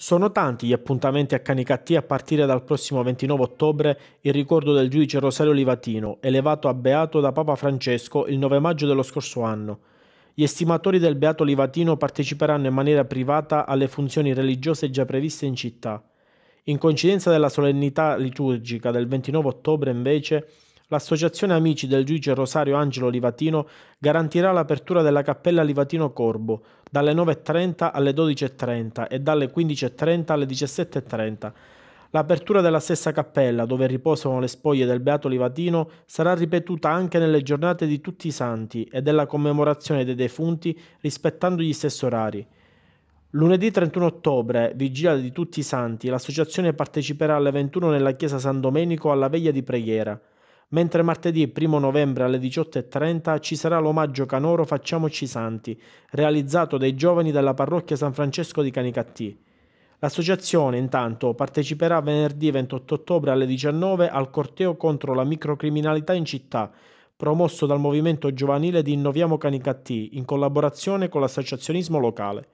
Sono tanti gli appuntamenti a Canicattì a partire dal prossimo 29 ottobre in ricordo del giudice Rosario Livatino, elevato a beato da Papa Francesco il 9 maggio dello scorso anno. Gli estimatori del beato Livatino parteciperanno in maniera privata alle funzioni religiose già previste in città. In coincidenza della solennità liturgica del 29 ottobre, invece, l'associazione Amici del giudice Rosario Angelo Livatino garantirà l'apertura della cappella Livatino Corbo dalle 9.30 alle 12.30 e dalle 15.30 alle 17.30. L'apertura della stessa cappella, dove riposano le spoglie del Beato Livatino, sarà ripetuta anche nelle giornate di tutti i santi e della commemorazione dei defunti rispettando gli stessi orari. Lunedì 31 ottobre, vigilia di tutti i santi, l'associazione parteciperà alle 21 nella chiesa San Domenico alla veglia di preghiera mentre martedì 1 novembre alle 18.30 ci sarà l'omaggio canoro Facciamoci Santi, realizzato dai giovani della parrocchia San Francesco di Canicattì. L'associazione intanto parteciperà venerdì 28 ottobre alle 19 al corteo contro la microcriminalità in città, promosso dal movimento giovanile di Innoviamo Canicattì in collaborazione con l'associazionismo locale.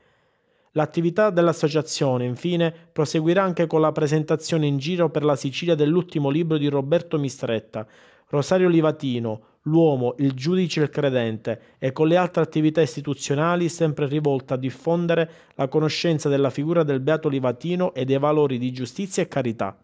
L'attività dell'associazione, infine, proseguirà anche con la presentazione in giro per la Sicilia dell'ultimo libro di Roberto Mistretta, Rosario Livatino, L'uomo, il giudice e il credente, e con le altre attività istituzionali sempre rivolte a diffondere la conoscenza della figura del Beato Livatino e dei valori di giustizia e carità.